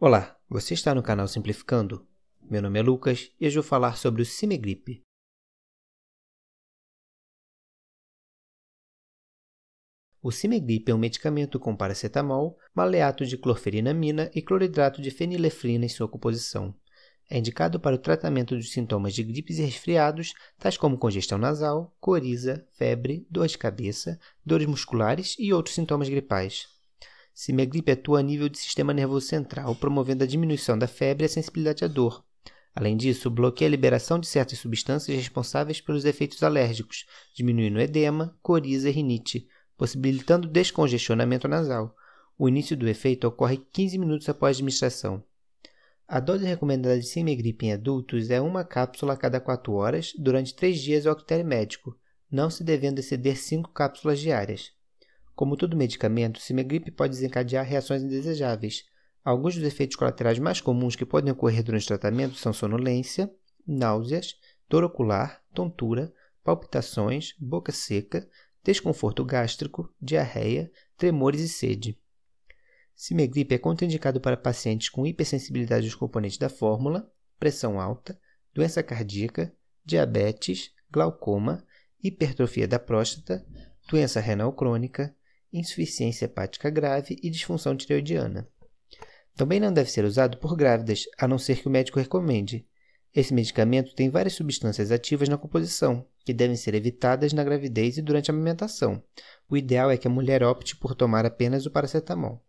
Olá, você está no canal Simplificando? Meu nome é Lucas e hoje vou falar sobre o Cinegripe. O Cinegripe é um medicamento com paracetamol, maleato de clorferinamina e cloridrato de fenilefrina em sua composição. É indicado para o tratamento dos sintomas de gripes e resfriados, tais como congestão nasal, coriza, febre, dor de cabeça, dores musculares e outros sintomas gripais. Se minha gripe atua a nível de sistema nervoso central, promovendo a diminuição da febre e a sensibilidade à dor. Além disso, bloqueia a liberação de certas substâncias responsáveis pelos efeitos alérgicos, diminuindo o edema, coriza e rinite, possibilitando descongestionamento nasal. O início do efeito ocorre 15 minutos após a administração. A dose recomendada de semigripe em adultos é uma cápsula a cada 4 horas durante 3 dias ao critério médico, não se devendo exceder 5 cápsulas diárias. Como todo medicamento, cimegripe pode desencadear reações indesejáveis. Alguns dos efeitos colaterais mais comuns que podem ocorrer durante o tratamento são sonolência, náuseas, dor ocular, tontura, palpitações, boca seca, desconforto gástrico, diarreia, tremores e sede. Cimegripe é contraindicado para pacientes com hipersensibilidade aos componentes da fórmula, pressão alta, doença cardíaca, diabetes, glaucoma, hipertrofia da próstata, doença renal crônica, insuficiência hepática grave e disfunção tireoidiana. Também não deve ser usado por grávidas, a não ser que o médico recomende. Esse medicamento tem várias substâncias ativas na composição, que devem ser evitadas na gravidez e durante a amamentação. O ideal é que a mulher opte por tomar apenas o paracetamol.